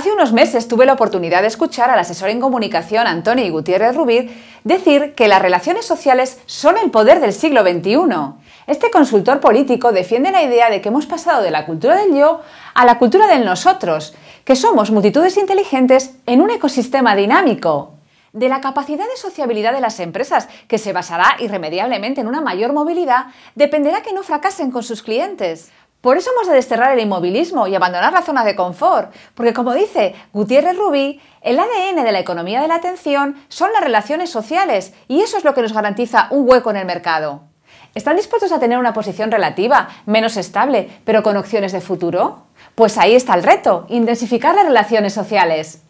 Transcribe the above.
Hace unos meses tuve la oportunidad de escuchar al asesor en comunicación Antonio Gutiérrez Rubir decir que las relaciones sociales son el poder del siglo XXI. Este consultor político defiende la idea de que hemos pasado de la cultura del yo a la cultura del nosotros, que somos multitudes inteligentes en un ecosistema dinámico de la capacidad de sociabilidad de las empresas, que se basará irremediablemente en una mayor movilidad, dependerá que no fracasen con sus clientes. Por eso hemos de desterrar el inmovilismo y abandonar la zona de confort, porque como dice Gutiérrez Rubí, el ADN de la economía de la atención son las relaciones sociales y eso es lo que nos garantiza un hueco en el mercado. ¿Están dispuestos a tener una posición relativa, menos estable, pero con opciones de futuro? Pues ahí está el reto, intensificar las relaciones sociales.